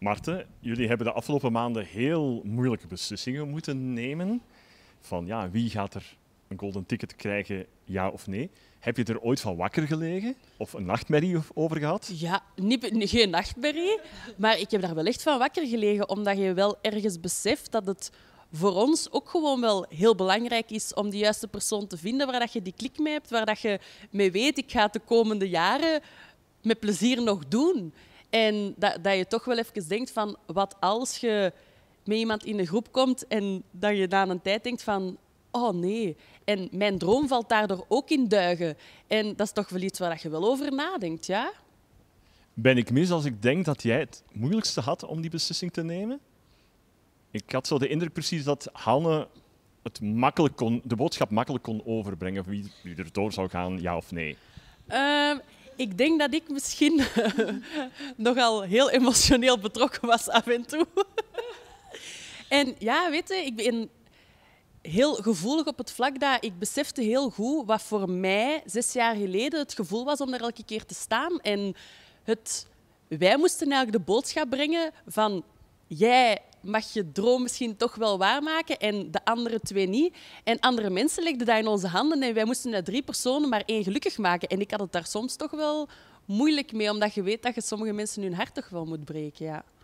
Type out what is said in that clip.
Marten, jullie hebben de afgelopen maanden heel moeilijke beslissingen moeten nemen. Van ja, wie gaat er een golden ticket krijgen, ja of nee? Heb je er ooit van wakker gelegen of een nachtmerrie over gehad? Ja, niet, geen nachtmerrie, maar ik heb daar wel echt van wakker gelegen, omdat je wel ergens beseft dat het voor ons ook gewoon wel heel belangrijk is om de juiste persoon te vinden waar dat je die klik mee hebt, waar dat je mee weet, ik ga de komende jaren met plezier nog doen. En dat, dat je toch wel even denkt van, wat als je met iemand in de groep komt en dat je na een tijd denkt van, oh nee. En mijn droom valt daardoor ook in duigen. En dat is toch wel iets waar je wel over nadenkt, ja? Ben ik mis als ik denk dat jij het moeilijkste had om die beslissing te nemen? Ik had zo de indruk precies dat Hanne het makkelijk kon, de boodschap makkelijk kon overbrengen wie, wie er door zou gaan, ja of nee. Ehm, ik denk dat ik misschien eh, nogal heel emotioneel betrokken was af en toe. en ja, weet je, ik ben heel gevoelig op het vlak dat ik besefte heel goed wat voor mij zes jaar geleden het gevoel was om daar elke keer te staan. En het, wij moesten eigenlijk de boodschap brengen van jij mag je droom misschien toch wel waarmaken en de andere twee niet. En andere mensen legden dat in onze handen en wij moesten dat drie personen maar één gelukkig maken. En ik had het daar soms toch wel moeilijk mee, omdat je weet dat je sommige mensen hun hart toch wel moet breken. Ja.